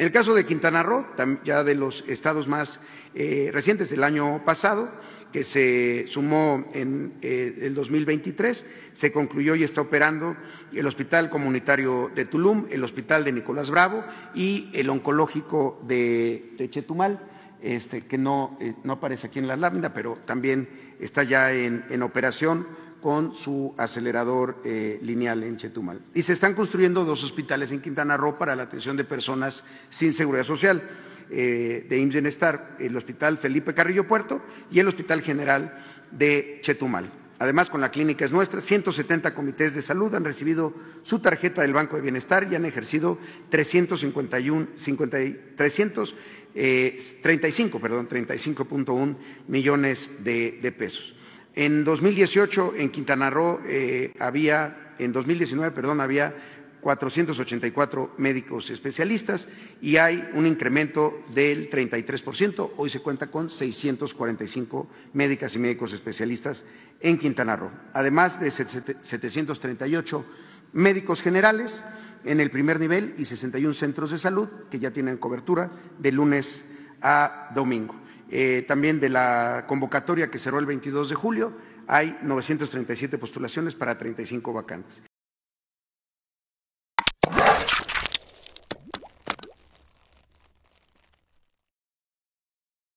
En el caso de Quintana Roo, ya de los estados más eh, recientes del año pasado, que se sumó en eh, el 2023, se concluyó y está operando el Hospital Comunitario de Tulum, el Hospital de Nicolás Bravo y el Oncológico de, Chetumal, este, que eh, no, aparece aquí en la lámina, pero también está ya en operación con su acelerador eh, lineal en Chetumal. Y se están construyendo dos hospitales en Quintana Roo para la atención de personas sin seguridad social eh, de IMSS Bienestar, el Hospital Felipe Carrillo Puerto y el Hospital General de Chetumal. Además, con la clínica es nuestra, 170 comités de salud han recibido su tarjeta del Banco de Bienestar y han ejercido 351, 35.1 eh, millones de pesos. En 2018 en Quintana Roo eh, había, en 2019, perdón, había 484 médicos especialistas y hay un incremento del 33%. Hoy se cuenta con 645 médicas y médicos especialistas en Quintana Roo, además de 738 médicos generales en el primer nivel y 61 centros de salud que ya tienen cobertura de lunes a domingo. Eh, también de la convocatoria que cerró el 22 de julio, hay 937 postulaciones para 35 vacantes.